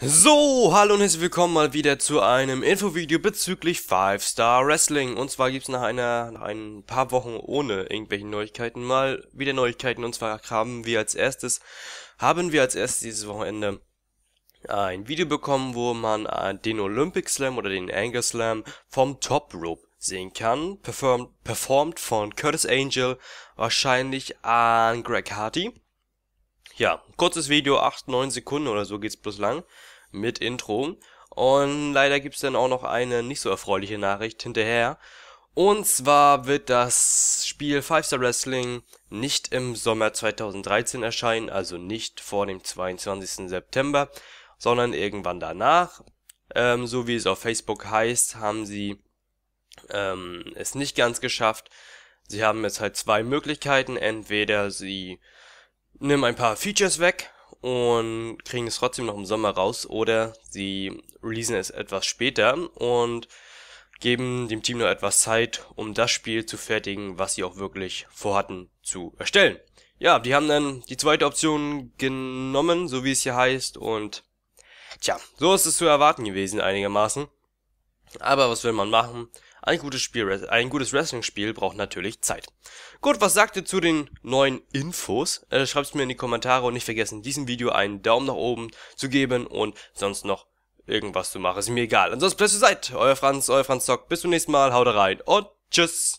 So, hallo und herzlich willkommen mal wieder zu einem Infovideo bezüglich Five Star Wrestling. Und zwar gibt's nach einer, nach ein paar Wochen ohne irgendwelchen Neuigkeiten mal wieder Neuigkeiten. Und zwar haben wir als erstes, haben wir als erstes dieses Wochenende ein Video bekommen, wo man äh, den Olympic Slam oder den Anger Slam vom Top Rope sehen kann. Performt, performt von Curtis Angel, wahrscheinlich an Greg Hardy. Ja, kurzes Video, 8, 9 Sekunden oder so geht's bloß lang, mit Intro. Und leider gibt es dann auch noch eine nicht so erfreuliche Nachricht hinterher. Und zwar wird das Spiel Five Star Wrestling nicht im Sommer 2013 erscheinen, also nicht vor dem 22. September, sondern irgendwann danach. Ähm, so wie es auf Facebook heißt, haben sie ähm, es nicht ganz geschafft. Sie haben jetzt halt zwei Möglichkeiten. Entweder sie nehmen ein paar Features weg und kriegen es trotzdem noch im Sommer raus oder sie releasen es etwas später und geben dem Team nur etwas Zeit, um das Spiel zu fertigen, was sie auch wirklich vorhatten zu erstellen. Ja, die haben dann die zweite Option genommen, so wie es hier heißt und tja, so ist es zu erwarten gewesen einigermaßen. Aber was will man machen? Ein gutes, Spiel, ein gutes Wrestling-Spiel braucht natürlich Zeit. Gut, was sagt ihr zu den neuen Infos? Äh, Schreibt es mir in die Kommentare und nicht vergessen, diesem Video einen Daumen nach oben zu geben und sonst noch irgendwas zu machen. Ist mir egal. Ansonsten bleibt ihr Seite. Euer Franz, euer Franz Zock. Bis zum nächsten Mal. Haut rein und tschüss.